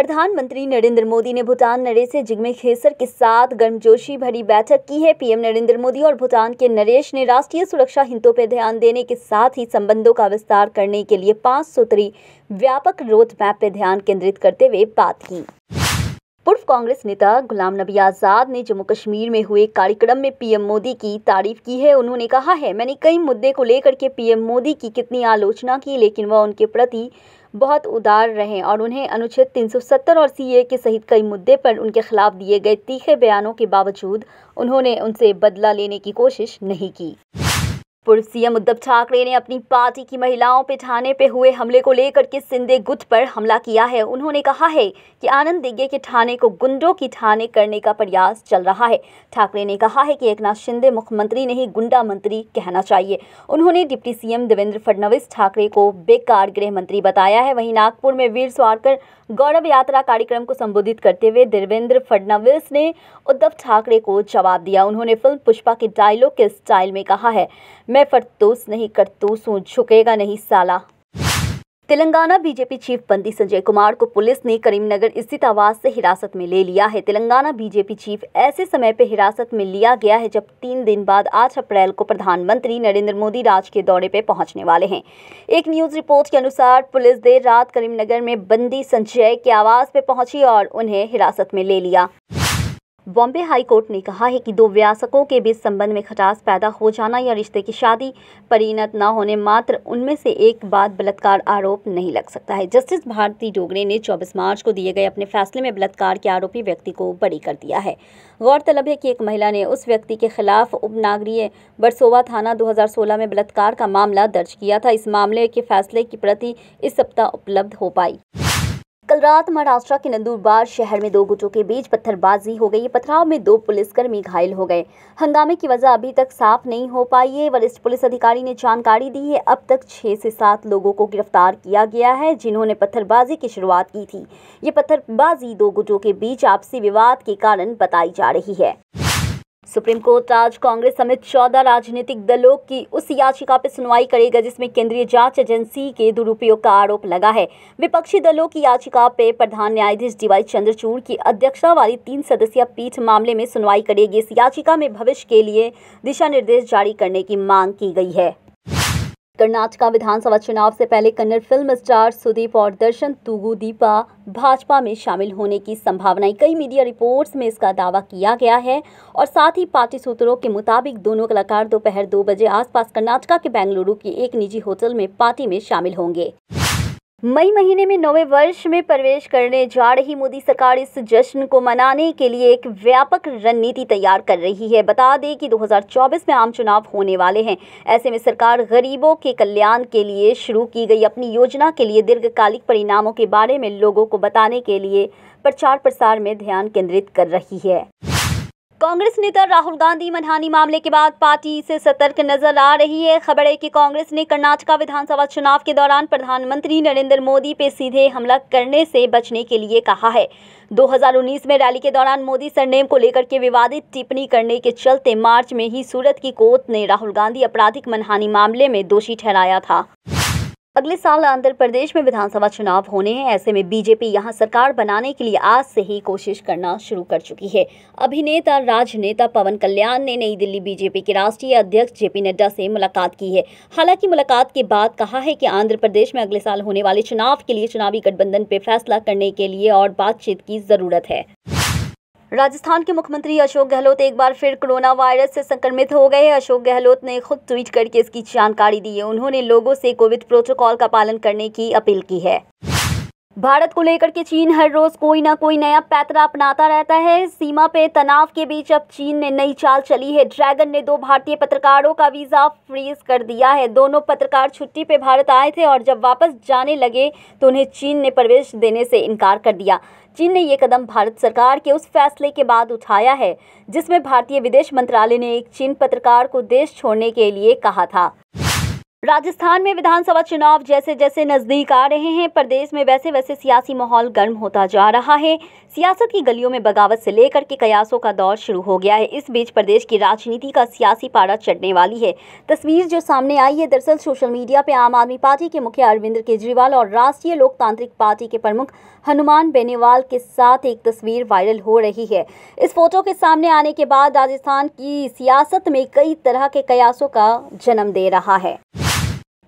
प्रधानमंत्री नरेंद्र मोदी ने भूटान नरेश जिग्मे खेसर के साथ गर्मजोशी भरी बैठक की है पीएम नरेंद्र मोदी और भूटान के नरेश ने राष्ट्रीय सुरक्षा हितों पर ध्यान देने के साथ ही संबंधों का विस्तार करने के लिए पांच सूत्री व्यापक रोड मैप पर ध्यान केंद्रित करते हुए बात की पूर्व कांग्रेस नेता गुलाम नबी आज़ाद ने जम्मू कश्मीर में हुए कार्यक्रम में पीएम मोदी की तारीफ की है उन्होंने कहा है मैंने कई मुद्दे को लेकर के पीएम मोदी की कितनी आलोचना की लेकिन वह उनके प्रति बहुत उदार रहे और उन्हें अनुच्छेद 370 और सीए के सहित कई मुद्दे पर उनके खिलाफ दिए गए तीखे बयानों के बावजूद उन्होंने उनसे बदला लेने की कोशिश नहीं की पूर्व सीएम उद्धव ठाकरे ने अपनी पार्टी की महिलाओं पे थाने पे हुए हमले को लेकर के सिंधे गुट पर हमला किया है उन्होंने कहा है कि आनंद दिग्गे के थाने को गुंडों की थाने करने का प्रयास चल रहा है ठाकरे ने कहा है कि एकनाथ शिंदे मुख्यमंत्री नहीं गुंडा मंत्री कहना चाहिए उन्होंने डिप्टी सीएम देवेंद्र फडणवीस ठाकरे को बेकार गृह मंत्री बताया है वहीं नागपुर में वीर स्वारकर गौरव यात्रा कार्यक्रम को संबोधित करते हुए देवेंद्र फडणवीस ने उद्धव ठाकरे को जवाब दिया उन्होंने फिल्म पुष्पा के डायलॉग के स्टाइल में कहा है मैं फरतूस नहीं करतूस हूँ झुकेगा नहीं साला तेलंगाना बीजेपी चीफ बंदी संजय कुमार को पुलिस ने करीमनगर स्थित आवास से हिरासत में ले लिया है तेलंगाना बीजेपी चीफ ऐसे समय पर हिरासत में लिया गया है जब तीन दिन बाद आठ अप्रैल को प्रधानमंत्री नरेंद्र मोदी राज के दौरे पर पहुंचने वाले हैं एक न्यूज रिपोर्ट के अनुसार पुलिस देर रात करीमनगर में बंदी संजय के आवास पर पहुंची और उन्हें हिरासत में ले लिया बॉम्बे हाई कोर्ट ने कहा है कि दो व्यासकों के बीच संबंध में खटास पैदा हो जाना या रिश्ते की शादी परिणत न होने मात्र उनमें से एक बाद बलात्कार आरोप नहीं लग सकता है जस्टिस भारती डोगरे ने 24 मार्च को दिए गए अपने फैसले में बलात्कार के आरोपी व्यक्ति को बड़ी कर दिया है गौरतलब है कि एक महिला ने उस व्यक्ति के खिलाफ उपनागरीय बरसोवा थाना दो में बलात्कार का मामला दर्ज किया था इस मामले के फैसले की प्रति इस सप्ताह उपलब्ध हो पाई कल रात महाराष्ट्र के नंदूरबार शहर में दो गुटों के बीच पत्थरबाजी हो गई पथराव में दो पुलिसकर्मी घायल हो गए हंगामे की वजह अभी तक साफ नहीं हो पाई है वरिष्ठ पुलिस अधिकारी ने जानकारी दी है अब तक छह से सात लोगों को गिरफ्तार किया गया है जिन्होंने पत्थरबाजी की शुरुआत की थी ये पत्थरबाजी दो गुटों के बीच आपसी विवाद के कारण बताई जा रही है सुप्रीम कोर्ट आज कांग्रेस समेत चौदह राजनीतिक दलों की उस याचिका पर सुनवाई करेगा जिसमें केंद्रीय जांच एजेंसी के दुरुपयोग का आरोप लगा है विपक्षी दलों की याचिका पर प्रधान न्यायाधीश डीवाई चंद्रचूड़ की अध्यक्षता वाली तीन सदस्यीय पीठ मामले में सुनवाई करेगी इस याचिका में भविष्य के लिए दिशा निर्देश जारी करने की मांग की गई है कर्नाटका विधानसभा चुनाव से पहले कन्नड़ फिल्म स्टार सुदीप और दर्शन तुगु दीपा भाजपा में शामिल होने की संभावनाएं कई मीडिया रिपोर्ट्स में इसका दावा किया गया है और साथ ही पार्टी सूत्रों के मुताबिक दोनों कलाकार दोपहर दो बजे आसपास कर्नाटका के बेंगलुरु के एक निजी होटल में पार्टी में शामिल होंगे मई महीने में नौवे वर्ष में प्रवेश करने जा रही मोदी सरकार इस जश्न को मनाने के लिए एक व्यापक रणनीति तैयार कर रही है बता दें कि 2024 में आम चुनाव होने वाले हैं ऐसे में सरकार गरीबों के कल्याण के लिए शुरू की गई अपनी योजना के लिए दीर्घकालिक परिणामों के बारे में लोगों को बताने के लिए प्रचार प्रसार में ध्यान केंद्रित कर रही है कांग्रेस नेता राहुल गांधी मनहानी मामले के बाद पार्टी से सतर्क नजर आ रही है खबर है कि कांग्रेस ने कर्नाटका विधानसभा चुनाव के दौरान प्रधानमंत्री नरेंद्र मोदी पे सीधे हमला करने से बचने के लिए कहा है 2019 में रैली के दौरान मोदी सरनेम को लेकर के विवादित टिप्पणी करने के चलते मार्च में ही सूरत की कोर्ट ने राहुल गांधी आपराधिक मनहानी मामले में दोषी ठहराया था अगले साल आंध्र प्रदेश में विधानसभा चुनाव होने हैं ऐसे में बीजेपी यहां सरकार बनाने के लिए आज से ही कोशिश करना शुरू कर चुकी है अभिनेता राजनेता पवन कल्याण ने नई दिल्ली बीजेपी के राष्ट्रीय अध्यक्ष जेपी नड्डा से मुलाकात की है हालांकि मुलाकात के बाद कहा है कि आंध्र प्रदेश में अगले साल होने वाले चुनाव के लिए चुनावी गठबंधन पर फैसला करने के लिए और बातचीत की जरूरत है राजस्थान के मुख्यमंत्री अशोक गहलोत एक बार फिर कोरोना वायरस से संक्रमित हो गए अशोक गहलोत ने खुद ट्वीट करके इसकी जानकारी दी है उन्होंने लोगों से कोविड प्रोटोकॉल का पालन करने की अपील की है भारत को लेकर के चीन हर रोज कोई ना कोई नया पैतरा अपनाता रहता है सीमा पे तनाव के बीच अब चीन ने नई चाल चली है ड्रैगन ने दो भारतीय पत्रकारों का वीजा फ्रीज कर दिया है दोनों पत्रकार छुट्टी पे भारत आए थे और जब वापस जाने लगे तो उन्हें चीन ने प्रवेश देने से इनकार कर दिया चीन ने ये कदम भारत सरकार के उस फैसले के बाद उठाया है जिसमें भारतीय विदेश मंत्रालय ने एक चीन पत्रकार को देश छोड़ने के लिए कहा था राजस्थान में विधानसभा चुनाव जैसे जैसे नजदीक आ रहे हैं प्रदेश में वैसे वैसे सियासी माहौल गर्म होता जा रहा है सियासत की गलियों में बगावत से लेकर के कयासों का दौर शुरू हो गया है इस बीच प्रदेश की राजनीति का सियासी पारा चढ़ने वाली है तस्वीर जो सामने आई है दरअसल सोशल मीडिया पर आम आदमी पार्टी के मुखिया अरविंद केजरीवाल और राष्ट्रीय लोकतांत्रिक पार्टी के प्रमुख हनुमान बेनीवाल के साथ एक तस्वीर वायरल हो रही है इस फोटो के सामने आने के बाद राजस्थान की सियासत में कई तरह के कयासों का जन्म दे रहा है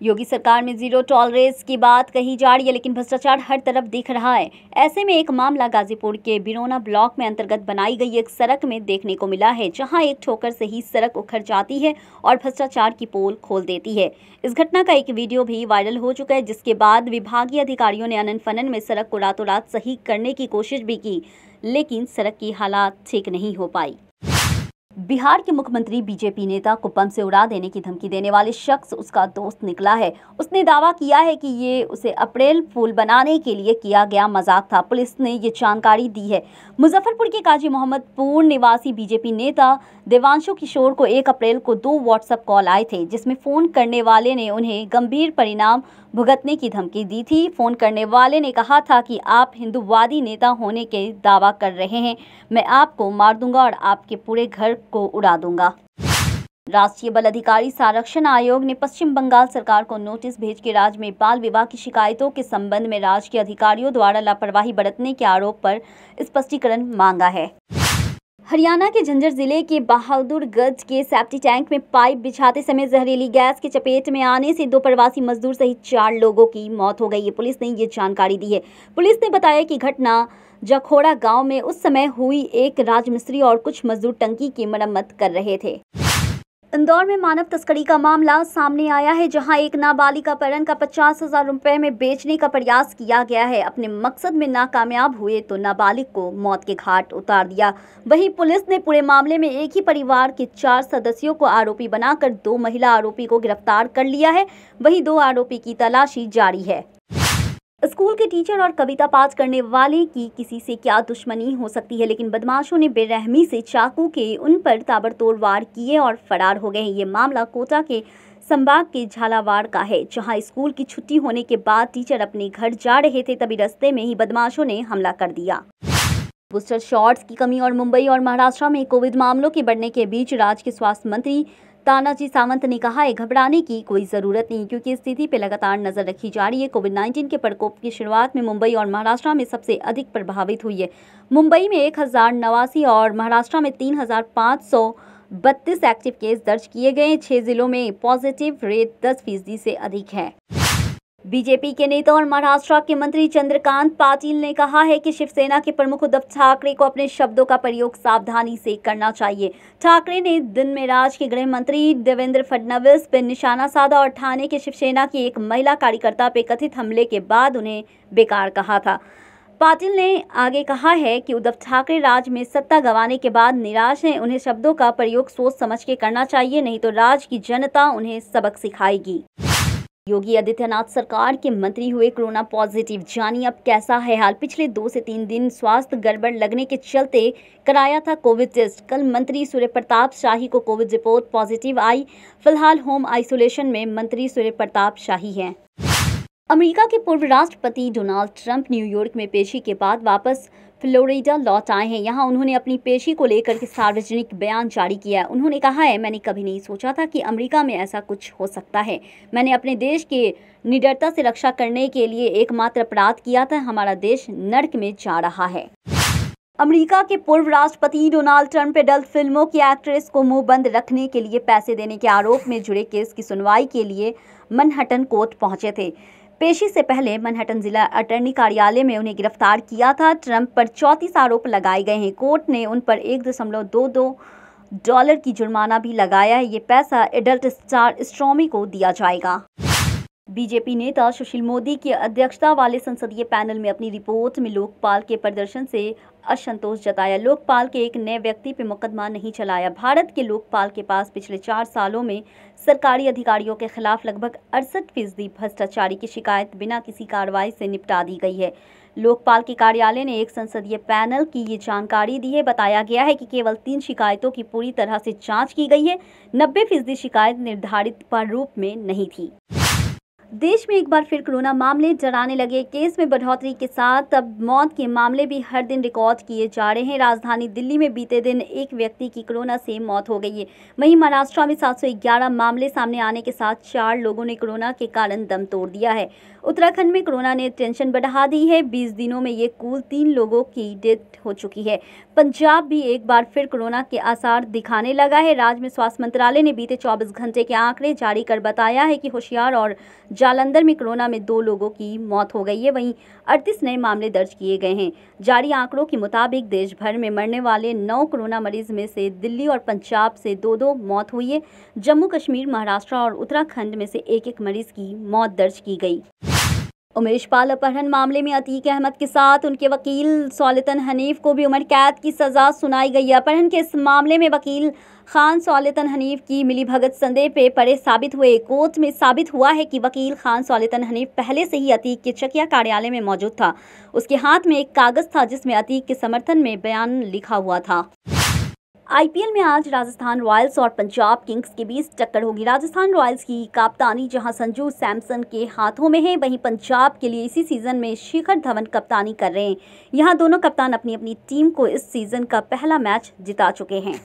योगी सरकार में जीरो टॉलरेंस की बात कही जा रही है लेकिन भ्रष्टाचार हर तरफ दिख रहा है ऐसे में एक मामला गाजीपुर के बिरोना ब्लॉक में अंतर्गत बनाई गई एक सड़क में देखने को मिला है जहां एक ठोकर से ही सड़क उखड़ जाती है और भ्रष्टाचार की पोल खोल देती है इस घटना का एक वीडियो भी वायरल हो चुका है जिसके बाद विभागीय अधिकारियों ने अनन फनन में सड़क को रातों रात सही करने की कोशिश भी की लेकिन सड़क की हालात ठीक नहीं हो पाई बिहार के मुख्यमंत्री बीजेपी नेता को बम से उड़ा देने की धमकी देने वाले शख्स उसका दोस्त निकला है उसने दावा किया है कि ये उसे अप्रैल फूल बनाने के लिए किया गया मजाक था पुलिस ने ये जानकारी दी है मुजफ्फरपुर के काजी मोहम्मद पूर्ण निवासी बीजेपी नेता देवांशु किशोर को एक अप्रैल को दो व्हाट्सएप कॉल आए थे जिसमें फ़ोन करने वाले ने उन्हें गंभीर परिणाम भुगतने की धमकी दी थी फ़ोन करने वाले ने कहा था कि आप हिंदूवादी नेता होने के दावा कर रहे हैं मैं आपको मार दूंगा और आपके पूरे घर को उड़ा दूंगा राष्ट्रीय बल अधिकारी संरक्षण आयोग ने पश्चिम बंगाल सरकार को नोटिस भेज के राज्य में बाल विवाह की शिकायतों के संबंध में राज्य के अधिकारियों द्वारा लापरवाही बरतने के आरोप पर स्पष्टीकरण मांगा है हरियाणा के झंझर जिले के बहादुरगंज के सेफ्टी टैंक में पाइप बिछाते समय जहरीली गैस के चपेट में आने से दो प्रवासी मजदूर सहित चार लोगों की मौत हो गई है पुलिस ने ये जानकारी दी है पुलिस ने बताया कि घटना जखोड़ा गांव में उस समय हुई एक राजमिस्त्री और कुछ मजदूर टंकी की मरम्मत कर रहे थे इंदौर में मानव तस्करी का मामला सामने आया है जहां एक नाबालिका अपहरण का पचास हजार रुपए में बेचने का प्रयास किया गया है अपने मकसद में नाकामयाब हुए तो नाबालिग को मौत के घाट उतार दिया वहीं पुलिस ने पूरे मामले में एक ही परिवार के चार सदस्यों को आरोपी बनाकर दो महिला आरोपी को गिरफ्तार कर लिया है वही दो आरोपी की तलाशी जारी है स्कूल के टीचर और कविता पाठ करने वाले की किसी से क्या दुश्मनी हो सकती है लेकिन बदमाशों ने बेरहमी से चाकू के उन पर ताबड़तोड़ वार किए और फरार हो गए ये मामला कोटा के संभाग के झालावाड़ का है जहां स्कूल की छुट्टी होने के बाद टीचर अपने घर जा रहे थे तभी रस्ते में ही बदमाशों ने हमला कर दिया बूस्टर शॉट्स की कमी और मुंबई और महाराष्ट्र में कोविड मामलों के बढ़ने के बीच राज्य के स्वास्थ्य मंत्री तानाजी सावंत ने कहा है घबराने की कोई ज़रूरत नहीं क्योंकि स्थिति पर लगातार नज़र रखी जा रही है कोविड 19 के प्रकोप की शुरुआत में मुंबई और महाराष्ट्र में सबसे अधिक प्रभावित हुई है मुंबई में एक और महाराष्ट्र में तीन बत्तीस एक्टिव केस दर्ज किए गए छः जिलों में पॉजिटिव रेट दस फीसदी से अधिक है बीजेपी के नेता और महाराष्ट्र के मंत्री चंद्रकांत पाटिल ने कहा है कि शिवसेना के प्रमुख उद्धव ठाकरे को अपने शब्दों का प्रयोग सावधानी से करना चाहिए ठाकरे ने दिन में राज के गृह मंत्री देवेंद्र फडणवीस पर निशाना साधा और ठाणे के शिवसेना की एक महिला कार्यकर्ता पे कथित हमले के बाद उन्हें बेकार कहा था पाटिल ने आगे कहा है कि उद्धव ठाकरे राज में सत्ता गंवाने के बाद निराश हैं उन्हें शब्दों का प्रयोग सोच समझ के करना चाहिए नहीं तो राज की जनता उन्हें सबक सिखाएगी योगी आदित्यनाथ सरकार के मंत्री हुए कोरोना पॉजिटिव जानिए अब कैसा है हाल पिछले दो से तीन दिन स्वास्थ्य गड़बड़ लगने के चलते कराया था कोविड टेस्ट कल मंत्री सूर्य प्रताप शाही को कोविड रिपोर्ट पॉजिटिव आई फिलहाल होम आइसोलेशन में मंत्री सूर्य प्रताप शाही हैं अमेरिका के पूर्व राष्ट्रपति डोनाल्ड ट्रंप न्यूयॉर्क में पेशी के बाद वापस फ्लोरिडा लौट आए हैं यहाँ उन्होंने अपनी पेशी को लेकर के सार्वजनिक बयान जारी किया है उन्होंने कहा है मैंने कभी नहीं सोचा था कि अमेरिका में ऐसा कुछ हो सकता है मैंने अपने देश के निडरता से रक्षा करने के लिए एकमात्र अपराध किया था हमारा देश नर्क में जा रहा है अमेरिका के पूर्व राष्ट्रपति डोनाल्ड ट्रंप एडल्ट फिल्मों की एक्ट्रेस को मुंह बंद रखने के लिए पैसे देने के आरोप में जुड़े केस की सुनवाई के लिए मनहटन कोर्ट पहुंचे थे पेशी से पहले मनहट्टन जिला अटर्नी कार्यालय में उन्हें गिरफ्तार किया था ट्रंप पर चौंतीस आरोप लगाए गए हैं कोर्ट ने उन पर एक दशमलव दो दो डॉलर की जुर्माना भी लगाया है ये पैसा एडल्ट स्टार स्ट्रॉमी को दिया जाएगा बीजेपी नेता सुशील मोदी की अध्यक्षता वाले संसदीय पैनल में अपनी रिपोर्ट में लोकपाल के प्रदर्शन से असंतोष जताया लोकपाल के एक नए व्यक्ति पर मुकदमा नहीं चलाया भारत के लोकपाल के पास पिछले चार सालों में सरकारी अधिकारियों के खिलाफ लगभग अड़सठ फीसदी भ्रष्टाचारी की शिकायत बिना किसी कार्रवाई से निपटा दी गई है लोकपाल के कार्यालय ने एक संसदीय पैनल की ये जानकारी दी है बताया गया है कि केवल तीन शिकायतों की पूरी तरह से जाँच की गई है नब्बे फीसदी शिकायत निर्धारित प्रारूप में नहीं थी देश में एक बार फिर कोरोना मामले डराने लगे केस में बढ़ोतरी के साथ अब मौत के मामले भी हर दिन रिकॉर्ड किए जा रहे हैं राजधानी दिल्ली में बीते दिन एक व्यक्ति की कोरोना से मौत हो गई है वहीं महाराष्ट्र में 711 मामले सामने आने के साथ चार लोगों ने कोरोना के कारण दम तोड़ दिया है उत्तराखंड में कोरोना ने टेंशन बढ़ा दी है बीस दिनों में ये कुल तीन लोगों की डेथ हो चुकी है पंजाब भी एक बार फिर कोरोना के आसार दिखाने लगा है राज्य में स्वास्थ्य मंत्रालय ने बीते चौबीस घंटे के आंकड़े जारी कर बताया है कि होशियार और जालंधर में कोरोना में दो लोगों की मौत हो गई है वहीं अड़तीस नए मामले दर्ज किए गए हैं जारी आंकड़ों के मुताबिक देश भर में मरने वाले नौ कोरोना मरीज में से दिल्ली और पंजाब से दो दो मौत हुई है जम्मू कश्मीर महाराष्ट्र और उत्तराखंड में से एक एक मरीज की मौत दर्ज की गई उमेश पाल अपहरण मामले में अतीक अहमद के साथ उनके वकील सोलतन हनीफ को भी उम्र कैद की सजा सुनाई गई है अपहरण के इस मामले में वकील खान सोलतन हनीफ की मिली भगत संदेह पे पड़े साबित हुए कोर्ट में साबित हुआ है कि वकील खान सोलतन हनीफ पहले से ही अतीक के चकिया कार्यालय में मौजूद था उसके हाथ में एक कागज़ था जिसमें अतीक के समर्थन में बयान लिखा हुआ था आईपीएल में आज राजस्थान रॉयल्स और पंजाब किंग्स के बीच टक्कर होगी राजस्थान रॉयल्स की कप्तानी जहां संजू सैमसन के हाथों में है वहीं पंजाब के लिए इसी सीजन में शिखर धवन कप्तानी कर रहे हैं यहां दोनों कप्तान अपनी अपनी टीम को इस सीजन का पहला मैच जिता चुके हैं